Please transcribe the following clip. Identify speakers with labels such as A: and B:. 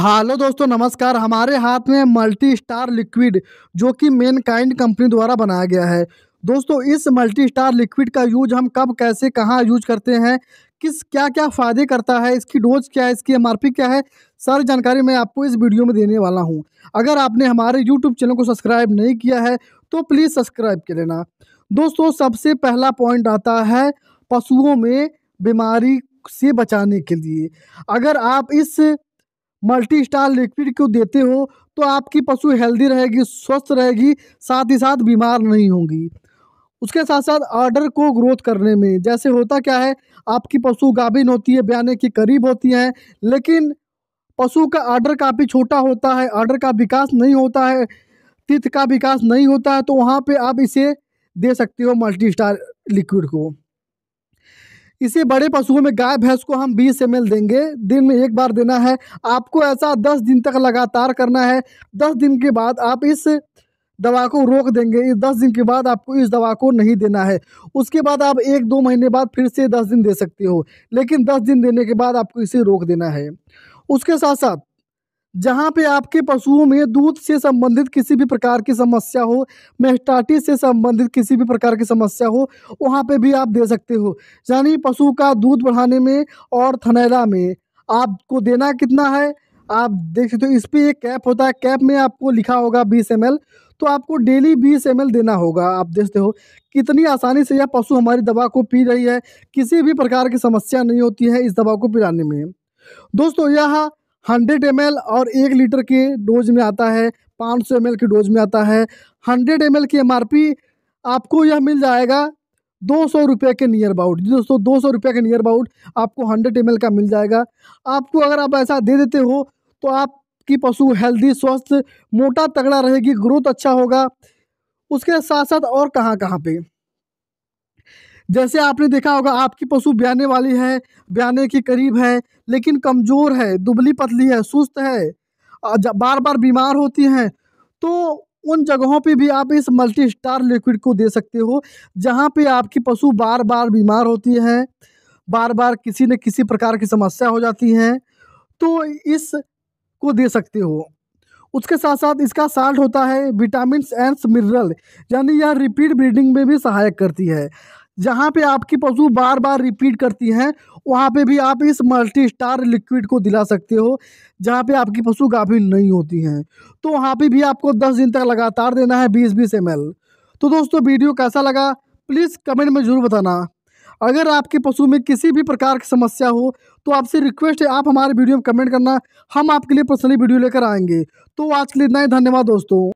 A: hello दोस्तों नमस्कार हमारे हाथ में मल्टी स्टार लिक्विड जो कि मेन काइंड कंपनी द्वारा बनाया गया है दोस्तों इस मल्टी स्टार लिक्विड का यूज हम कब कैसे कहाँ यूज करते हैं किस क्या क्या फ़ायदे करता है इसकी डोज क्या है इसकी एम क्या है सारी जानकारी मैं आपको इस वीडियो में देने वाला हूँ अगर आपने हमारे यूट्यूब चैनल को सब्सक्राइब नहीं किया है तो प्लीज़ सब्सक्राइब कर लेना दोस्तों सबसे पहला पॉइंट आता है पशुओं में बीमारी से बचाने के लिए अगर आप इस मल्टी स्टार लिक्विड को देते हो तो आपकी पशु हेल्दी रहेगी स्वस्थ रहेगी साथ ही साथ बीमार नहीं होंगी उसके साथ साथ ऑर्डर को ग्रोथ करने में जैसे होता क्या है आपकी पशु गाभिन होती है ब्याने के करीब होती हैं लेकिन पशु का आर्डर काफ़ी छोटा होता है ऑर्डर का विकास नहीं होता है तिथ का विकास नहीं होता है तो वहाँ पे आप इसे दे सकते हो मल्टी स्टार लिक्विड को इसी बड़े पशुओं में गाय भैंस को हम बीस एम देंगे दिन में एक बार देना है आपको ऐसा दस दिन तक लगातार करना है दस दिन के बाद आप इस दवा को रोक देंगे इस दस दिन के बाद आपको इस दवा को नहीं देना है उसके बाद आप एक दो महीने बाद फिर से दस दिन दे सकते हो लेकिन दस दिन देने के बाद आपको इसे रोक देना है उसके साथ साथ जहाँ पे आपके पशुओं में दूध से संबंधित किसी भी प्रकार की समस्या हो मेस्टाटिस से संबंधित किसी भी प्रकार की समस्या हो वहाँ पे भी आप दे सकते हो यानी पशु का दूध बढ़ाने में और थनैला में आपको देना कितना है आप देख सकते हो इस पर एक कैप होता है कैप में आपको लिखा होगा बीस एम तो आपको डेली बीस एम देना होगा आप देखते हो कितनी आसानी से यह पशु हमारी दवा को पी रही है किसी भी प्रकार की समस्या नहीं होती है इस दवा को पिलाने में दोस्तों यह हंड्रेड एम और एक लीटर के डोज में आता है पाँच सौ एम की डोज में आता है हंड्रेड एम की एम आपको यह मिल जाएगा दो सौ रुपये के नियर अबाउट जी दोस्तों दो सौ रुपये के नियर अबाउट आपको हंड्रेड एम का मिल जाएगा आपको अगर आप ऐसा दे देते हो तो आपकी पशु हेल्दी स्वस्थ मोटा तगड़ा रहेगी ग्रोथ अच्छा होगा उसके साथ साथ और कहाँ कहाँ पर जैसे आपने देखा होगा आपकी पशु ब्याने वाली है ब्याने के करीब है लेकिन कमज़ोर है दुबली पतली है सुस्त है बार बार बीमार होती हैं तो उन जगहों पे भी आप इस मल्टी स्टार लिक्विड को दे सकते हो जहाँ पे आपकी पशु बार बार बीमार होती हैं बार बार किसी न किसी प्रकार की समस्या हो जाती है तो इस को दे सकते हो उसके साथ साथ इसका साल्ट होता है विटामिन एंड मिनरल यानी यह रिपीट ब्रीडिंग में भी सहायक करती है जहाँ पे आपकी पशु बार बार रिपीट करती हैं वहाँ पे भी आप इस मल्टी स्टार लिक्विड को दिला सकते हो जहाँ पे आपकी पशु गाभिन नहीं होती हैं तो वहाँ पे भी आपको दस दिन तक लगातार देना है बीस बीस एम तो दोस्तों वीडियो कैसा लगा प्लीज़ कमेंट में ज़रूर बताना अगर आपके पशु में किसी भी प्रकार की समस्या हो तो आपसे रिक्वेस्ट है आप हमारे वीडियो में कमेंट करना हम आपके लिए पर्सनली वीडियो लेकर आएंगे तो आज के लिए इतना ही धन्यवाद दोस्तों